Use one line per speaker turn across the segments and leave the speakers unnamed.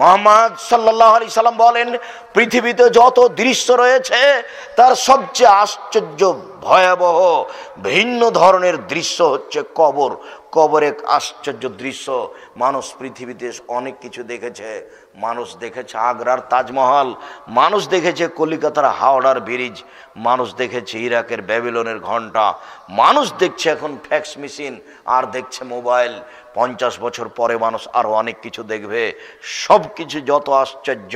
মোহাম্মদ সাল্লাহ আলি সাল্লাম বলেন পৃথিবীতে যত দৃশ্য রয়েছে তার সবচেয়ে আশ্চর্য ভয়াবহ ভিন্ন ধরনের দৃশ্য হচ্ছে কবর কবর এক আশ্চর্য দৃশ্য মানুষ পৃথিবীতে অনেক কিছু দেখেছে মানুষ দেখেছে আগ্রার তাজমহল মানুষ দেখেছে কলিকাতার হাওড়ার ব্রিজ মানুষ দেখেছে ইরাকের ব্যাবিলনের ঘন্টা মানুষ দেখছে এখন ফ্যাক্স মেশিন আর দেখছে মোবাইল পঞ্চাশ বছর পরে মানুষ আরও অনেক কিছু দেখবে সব কিছু যত আশ্চর্য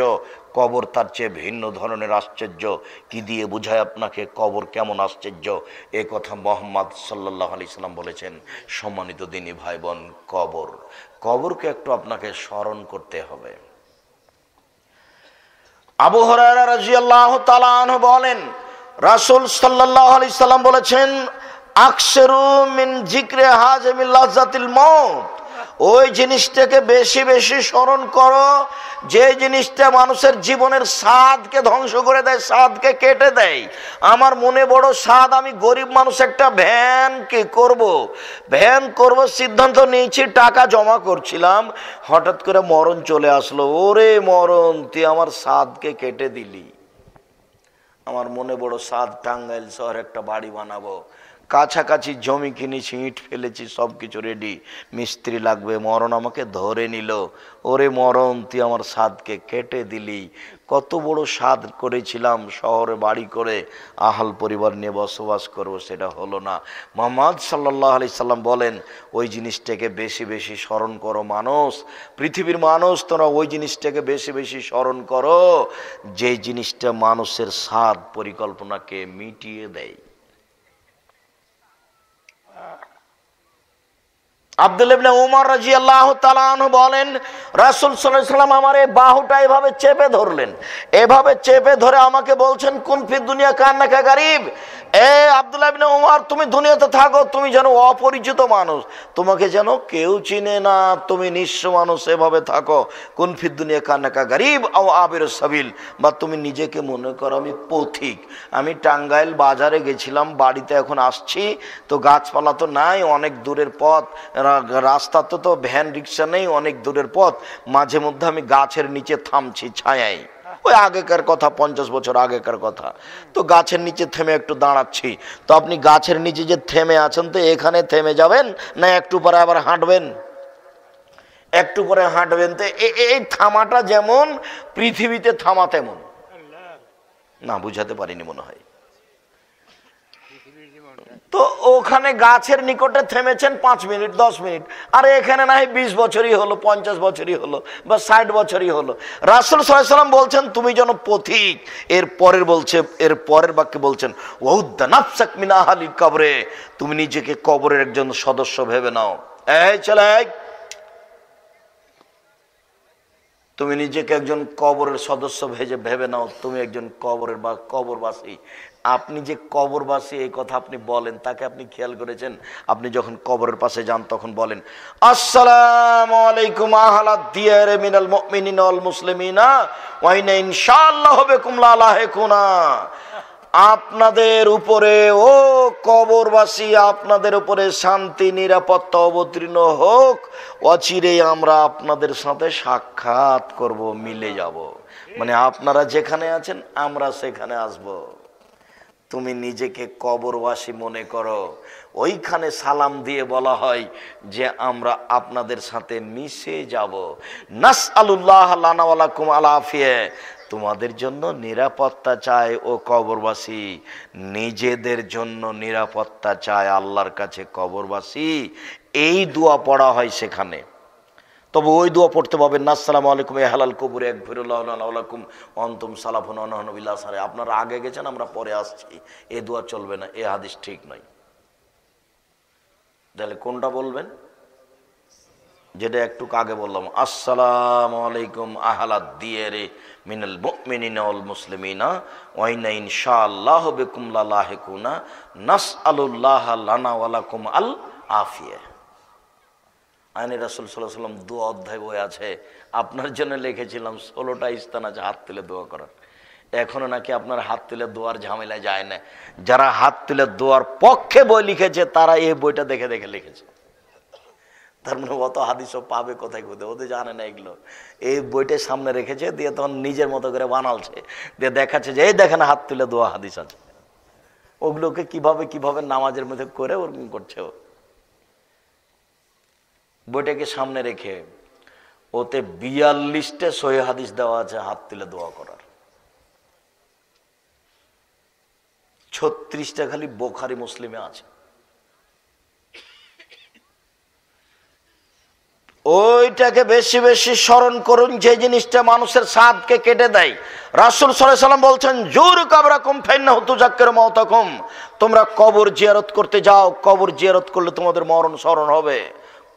কবর তার চেয়ে ভিন্ন ধরনের আশ্চর্য কি দিয়ে বোঝায় আপনাকে কবর কেমন আশ্চর্য এ কথা মোহাম্মদ সাল্লাহ আলি সাল্লাম বলেছেন সম্মানিত দিনী ভাই বোন কবর কবরকে একটু আপনাকে স্মরণ করতে হবে আবু হরারা রাজিয়াল্লাহ তালান বলেন রাসুল সাল্লাহ আলি সাল্লাম বলেছেন আকসেরু মিন জিক্রে হাজমিল্লাহ জাতিল মত ওই জিনিসটাকে বেশি বেশি স্মরণ করো যে জিনিসটা মানুষের জীবনের স্বাদকে ধ্বংস করে দেয় স্বাদকে কেটে দেয় আমার মনে বড় স্বাদ আমি গরিব মানুষ একটা ভ্যান কি করব। ভ্যান করব সিদ্ধান্ত নিয়েছি টাকা জমা করছিলাম হঠাৎ করে মরণ চলে আসলো ওরে মরণ তুই আমার স্বাদকে কেটে দিলি আমার মনে বড় স্বাদ টাঙ্গাইল শহর একটা বাড়ি বানাবো কাছাকাছি জমি কিনেছি ইট ফেলেছি সব কিছু রেডি মিস্ত্রি লাগবে মরণ আমাকে ধরে নিল ওরে মরণ তুই আমার স্বাদকে কেটে দিলি কত বড় স্বাদ করেছিলাম শহরে বাড়ি করে আহাল পরিবার নিয়ে বসবাস করবো সেটা হলো না মোহাম্মদ সাল্লাহ আলি সাল্লাম বলেন ওই জিনিসটাকে বেশি বেশি স্মরণ করো মানুষ পৃথিবীর মানুষ তোমরা ওই জিনিসটাকে বেশি বেশি স্মরণ করো যে জিনিসটা মানুষের স্বাদ পরিকল্পনাকে মিটিয়ে দেয় Uh. বলেন রাসুল আমার বাহুটা এভাবে চেপে ধরলেন এভাবে চেপে ধরে আমাকে বলছেন দুনিয়া নাকা এ তুমি দুনিয়াতে থাকো তুমি যেন অপরিচিত মানুষ তোমাকে যেন কেউ চিনে না তুমি নিঃস্ব মানুষ এভাবে থাকো কুনফির দুনিয়া কান্নাকা নাকা গরিব ও আবির সাবিল বা তুমি নিজেকে মনে করো আমি পথিক আমি টাঙ্গাইল বাজারে গেছিলাম বাড়িতে এখন আসছি তো গাছপালা তো নাই অনেক দূরের পথ রাস্তা তো তো ভ্যান রিক্সা নেই অনেক দূরের পথ মাঝে মধ্যে আমি গাছের নিচে থামছি ছায়ায় ওই আগেকার কথা পঞ্চাশ বছর আগেকার কথা তো গাছের নিচে থেমে একটু দাঁড়াচ্ছি তো আপনি গাছের নিচে যে থেমে আছেন তো এখানে থেমে যাবেন না একটু পরে আবার হাঁটবেন একটু পরে হাঁটবেন তো এই থামাটা যেমন পৃথিবীতে থামা তেমন না বুঝাতে পারিনি মনে হয় তো ওখানে গাছের নিকটে থেমেছেন পাঁচ মিনিট দশ মিনিট আর এখানে না হয় বিশ বছরই হলো পঞ্চাশ বছরই হলো বা ষাট বছরই হলো রাসুল সাল্লাম বলছেন তুমি যেন পথিক এর পরের বলছে এর পরের বাক্যে বলছেন ওউদ্দানাফসাক মিনাহালি কবরে তুমি নিজেকে কবরের একজন সদস্য ভেবে নাও এই চলে তুমি নিজেকে একজন কবরের সদস্য ভেজে ভেবে নাও তুমি একজন কবরের বা কবরবাসী আপনি যে কবরবাসী এই কথা আপনি বলেন তাকে আপনি খেয়াল করেছেন আপনি যখন কবরের পাশে যান তখন বলেন আসসালাম আলাইকুম মিনাল মুসলিমিনা আপনাদের উপরে ও কবরবাসী আপনাদের উপরে শান্তি নিরাপত্তা অবতীর্ণ হোক অচিরেই আমরা আপনাদের সাথে সাক্ষাৎ করব মিলে যাব মানে আপনারা যেখানে আছেন আমরা সেখানে আসব তুমি নিজেকে কবরবাসী মনে করো ওইখানে সালাম দিয়ে বলা হয় যে আমরা আপনাদের সাথে মিশে যাব নাস আলুল্লাহ লানাওয়ালাকুম আলাফিয়ে তোমাদের জন্য নিরাপত্তা চায় ও কবরবাসী নিজেদের জন্য নিরাপত্তা চায় আল্লাহর কাছে কবরবাসী এই দোয়া পড়া হয় সেখানে তবে ওই দোয়া পড়তে পারবেন না সালাম আলাইকুম এ হালাল কবুর এক ফিরুল্লাহকুম অন্তম সালাফুন আপনারা আগে গেছেন আমরা পরে আসছি এ দোয়া চলবে না এ হাদিস ঠিক নয় তাহলে কোনটা বলবেন যেটা একটু আগে বললাম আসসালাম আলাইকুম আহলাদ দিয়ারে মিনাল মুমিনিনাল মুসলিমিনা ওয়াইনা ইনশা আল্লাহ লালাহিকুনা নাসআলুল্লাহ নাস ওয়া লাকুম আল আফিয়া আইনে রাসূল সাল্লাল্লাহু আলাইহি সাল্লাম দু অধ্যায় বই আছে আপনার জন্য লিখেছিলাম ষোলোটা ইস্তান আছে হাত তুলে দোয়া করার এখনো নাকি আপনার হাত তুলে দোয়ার ঝামেলা যায় না যারা হাত তুলে দোয়ার পক্ষে বই লিখেছে তারা এই বইটা দেখে দেখে লিখেছে তার মানে অত হাদিসও পাবে কোথায় কোথায় ওদের জানে না এগুলো এই বইটা সামনে রেখেছে দিয়ে তখন নিজের মতো করে বানালছে দিয়ে দেখাচ্ছে যে এই দেখেন হাত তুলে দোয়া হাদিস আছে ওগুলোকে কিভাবে কিভাবে নামাজের মধ্যে করে ওরকম করছে ও বইটাকে সামনে রেখে ওতে বিয়াল্লিশটা সহি হাদিস দেওয়া আছে হাত তুলে দোয়া করার ছত্রিশটা খালি বোখারি মুসলিমে আছে ওইটাকে বেশি বেশি স্মরণ করুন যে জিনিসটা মানুষের সাদকে কেটে দেয় রাসুল সাল্লাম বলছেন জোর কাবরা কম ফেন মতকম তোমরা কবর জিয়ারত করতে যাও কবর জিয়ারত করলে তোমাদের মরণ স্মরণ হবে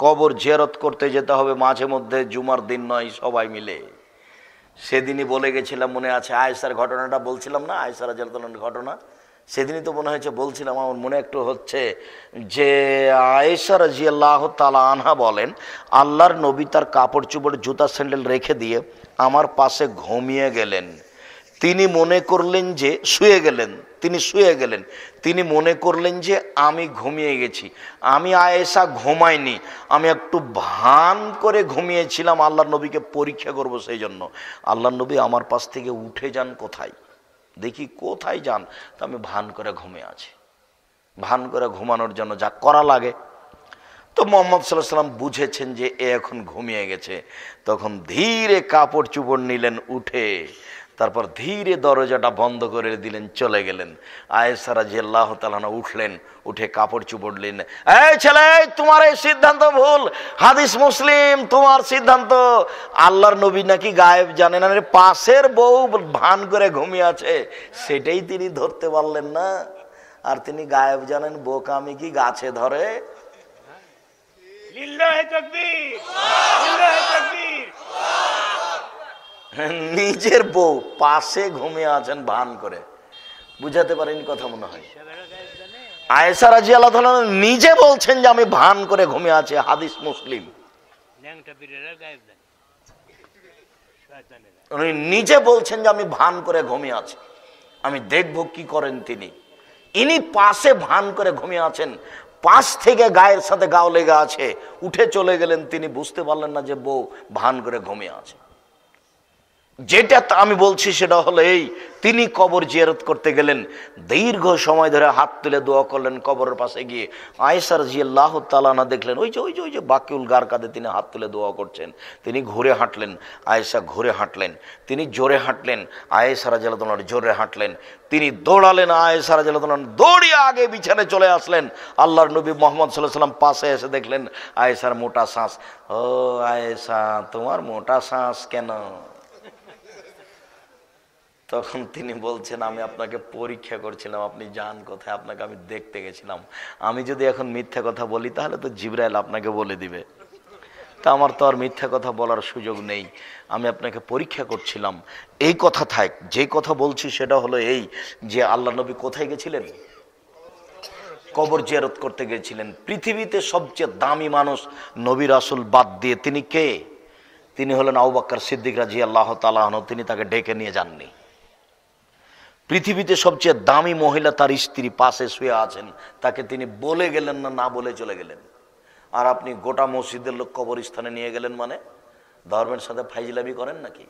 কবর জিয়ারত করতে যেতে হবে মাঝে মধ্যে জুমার দিন নয় সবাই মিলে সেদিনই বলে গেছিলাম মনে আছে আয়সার ঘটনাটা বলছিলাম না আয়সার ঘটনা সেদিনই তো মনে হয়েছে বলছিলাম আমার মনে একটু হচ্ছে যে আয়েশা জিয়াল্লাহ তালা আনহা বলেন আল্লাহর নবী তার কাপড় চুপড় জুতা স্যান্ডেল রেখে দিয়ে আমার পাশে ঘুমিয়ে গেলেন তিনি মনে করলেন যে শুয়ে গেলেন তিনি শুয়ে গেলেন তিনি মনে করলেন যে আমি ঘুমিয়ে গেছি আমি আয়েশা ঘুমাইনি আমি একটু ভান করে ঘুমিয়েছিলাম আল্লাহ নবীকে পরীক্ষা করব সেই জন্য আল্লাহ নবী আমার পাশ থেকে উঠে যান কোথায় দেখি কোথায় যান তা আমি ভান করে ঘুমে আছি ভান করে ঘুমানোর জন্য যা করা লাগে তো মোহাম্মদ সাল্লাহ সাল্লাম বুঝেছেন যে এ এখন ঘুমিয়ে গেছে তখন ধীরে কাপড় চুপড় নিলেন উঠে তারপর ধীরে দরজাটা বন্ধ করে দিলেন চলে গেলেন আয়েসারা জিয়াল্লাহ তালানা উঠলেন উঠে কাপড় চুপড়লেন এই ছেলে তোমার এই সিদ্ধান্ত ভুল হাদিস মুসলিম তোমার সিদ্ধান্ত আল্লাহর নবী নাকি গায়েব জানেন না মানে পাশের বউ ভান করে ঘুমিয়ে আছে সেটাই তিনি ধরতে পারলেন না আর তিনি গায়েব জানেন বোকামি কি গাছে ধরে হ্যাঁ, নিজের বউ পাশে ঘুমিয়ে আছেন ভান করে বুঝাতে পারেন কথা মনে হয় আয়েসা রাজি আল্লাহ নিজে বলছেন যে আমি ভান করে ঘুমিয়ে আছি হাদিস মুসলিম উনি নিজে বলছেন যে আমি ভান করে ঘুমিয়ে আছি আমি দেখব কি করেন তিনি ইনি পাশে ভান করে ঘুমিয়ে আছেন পাশ থেকে গায়ের সাথে গাও লেগে আছে উঠে চলে গেলেন তিনি বুঝতে পারলেন না যে বউ ভান করে ঘুমিয়ে আছে যেটা আমি বলছি সেটা হলো এই তিনি কবর জিয়ারত করতে গেলেন দীর্ঘ সময় ধরে হাত তুলে দোয়া করলেন কবরের পাশে গিয়ে আয়েসার জিয়াল্লাহ তালানা দেখলেন ওই যে ওই যে ওই যে বাকিউল গার কাঁধে তিনি হাত তুলে দোয়া করছেন তিনি ঘুরে হাঁটলেন আয়েসা ঘুরে হাঁটলেন তিনি জোরে হাঁটলেন আয়েসারা জেলাতলার জোরে হাঁটলেন তিনি দৌড়ালেন আয়েসারা জেলাতলান দৌড়িয়ে আগে বিছানে চলে আসলেন আল্লাহর নবী মোহাম্মদ সাল্লাহ সাল্লাম পাশে এসে দেখলেন আয়েসার মোটা শ্বাস ও আয়েসা তোমার মোটা শ্বাস কেন তখন তিনি বলছেন আমি আপনাকে পরীক্ষা করছিলাম আপনি যান কোথায় আপনাকে আমি দেখতে গেছিলাম আমি যদি এখন মিথ্যা কথা বলি তাহলে তো জিব্রাইল আপনাকে বলে দিবে তা আমার তো আর মিথ্যা কথা বলার সুযোগ নেই আমি আপনাকে পরীক্ষা করছিলাম এই কথা থাক যে কথা বলছি সেটা হলো এই যে আল্লাহ নবী কোথায় গেছিলেন কবর জিয়ারত করতে গেছিলেন পৃথিবীতে সবচেয়ে দামি মানুষ নবীর আসল বাদ দিয়ে তিনি কে তিনি হলেন আউবাক্কার সিদ্দিক রাজি আল্লাহ তালাহন তিনি তাকে ডেকে নিয়ে যাননি পৃথিবীতে সবচেয়ে দামি মহিলা তার স্ত্রী পাশে শুয়ে আছেন তাকে তিনি বলে গেলেন না না বলে চলে গেলেন আর আপনি গোটা মসজিদের লোক কবরস্থানে নিয়ে গেলেন মানে ধর্মের সাথে ফাইজলাবি করেন নাকি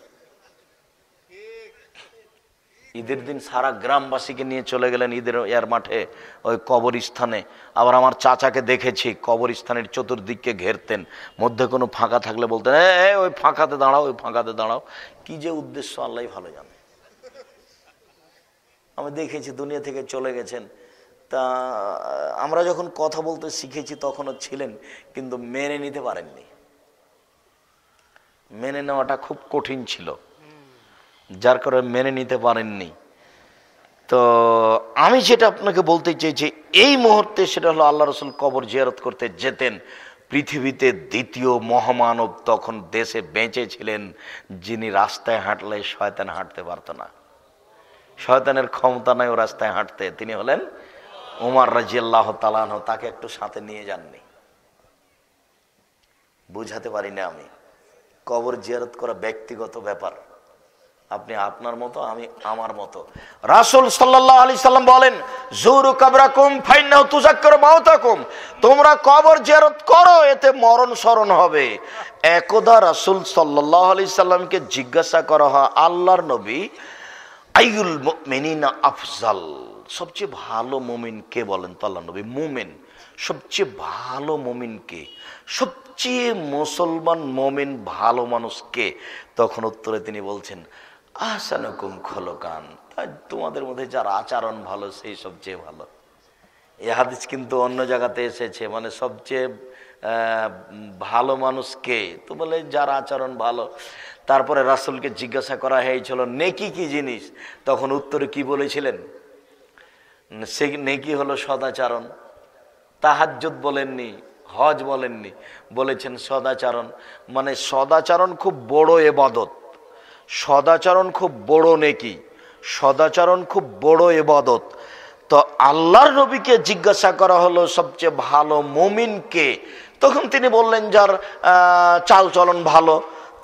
ঈদের দিন সারা গ্রামবাসীকে নিয়ে চলে গেলেন ঈদের এর মাঠে ওই কবরস্থানে আবার আমার চাচাকে দেখেছি কবরস্থানের চতুর্দিককে ঘেরতেন মধ্যে কোনো ফাঁকা থাকলে বলতেন হ্যাঁ ওই ফাঁকাতে দাঁড়াও ওই ফাঁকাতে দাঁড়াও কি যে উদ্দেশ্য আল্লাহ ভালো জানে আমি দেখেছি দুনিয়া থেকে চলে গেছেন তা আমরা যখন কথা বলতে শিখেছি তখনও ছিলেন কিন্তু মেনে নিতে পারেননি মেনে নেওয়াটা খুব কঠিন ছিল যার কারণে মেনে নিতে পারেননি তো আমি যেটা আপনাকে বলতে চেয়েছি এই মুহূর্তে সেটা হলো আল্লাহ রসুল কবর জিয়ারত করতে যেতেন পৃথিবীতে দ্বিতীয় মহামানব তখন দেশে বেঁচে ছিলেন যিনি রাস্তায় হাঁটলে শয়তান হাঁটতে পারত না শয়তানের ক্ষমতা নাই ও রাস্তায় হাঁটতে তিনি হলেন উমার রাজিয়াল্লাহ তালান তাকে একটু সাথে নিয়ে যাননি বুঝাতে পারি না আমি কবর জিয়ারত করা ব্যক্তিগত ব্যাপার আপনি আপনার মতো আমি আমার মতো রাসুল সাল্লাহ আলি সাল্লাম বলেন জুরু কাবরাকুম ফাইনাও তুজাক্কর মাওতাকুম তোমরা কবর জিয়ারত করো এতে মরণ স্মরণ হবে একদা রাসুল সাল্লাহ আলি সাল্লামকে জিজ্ঞাসা করা হয় আল্লাহর নবী আইউল মেনিনা আফজাল সবচেয়ে ভালো মোমিন কে বলেন তো নবী মোমেন সবচেয়ে ভালো মোমিন কে সবচেয়ে মুসলমান মোমিন ভালো মানুষ কে তখন উত্তরে তিনি বলছেন আহসানকুম খলকান তোমাদের মধ্যে যার আচরণ ভালো সেই সবচেয়ে ভালো এ হাদিস কিন্তু অন্য জায়গাতে এসেছে মানে সবচেয়ে ভালো মানুষ কে তো বলে যার আচরণ ভালো তারপরে রাসুলকে জিজ্ঞাসা করা হয়েছিল নেকি কি জিনিস তখন উত্তরে কি বলেছিলেন সে নেকি হলো সদাচারণ তাহাজ্জুদ বলেননি হজ বলেননি বলেছেন সদাচারণ মানে সদাচারণ খুব বড় এবাদত সদাচারণ খুব বড় নেকি সদাচারণ খুব বড় এবাদত তো আল্লাহর নবীকে জিজ্ঞাসা করা হলো সবচেয়ে ভালো মমিনকে তখন তিনি বললেন যার চালচলন ভালো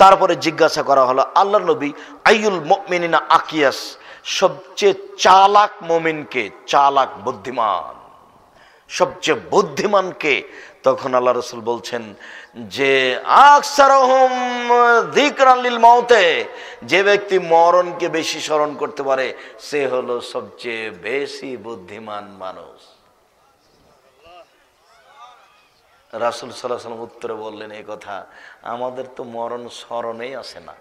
তারপরে জিজ্ঞাসা করা হলো আল্লাহ নবী আইউল মিনিনা আকিয়াস সবচেয়ে চালাক মমিনকে চালাক বুদ্ধিমান সবচেয়ে বুদ্ধিমানকে তখন আল্লাহ রসুল বলছেন যে আকসারিল মাউতে যে ব্যক্তি মরণকে বেশি স্মরণ করতে পারে সে হলো সবচেয়ে বেশি বুদ্ধিমান মানুষ রাসুল সাল্লাহ সাল্লাম উত্তরে বললেন এই কথা আমাদের তো মরণ স্মরণেই আসে না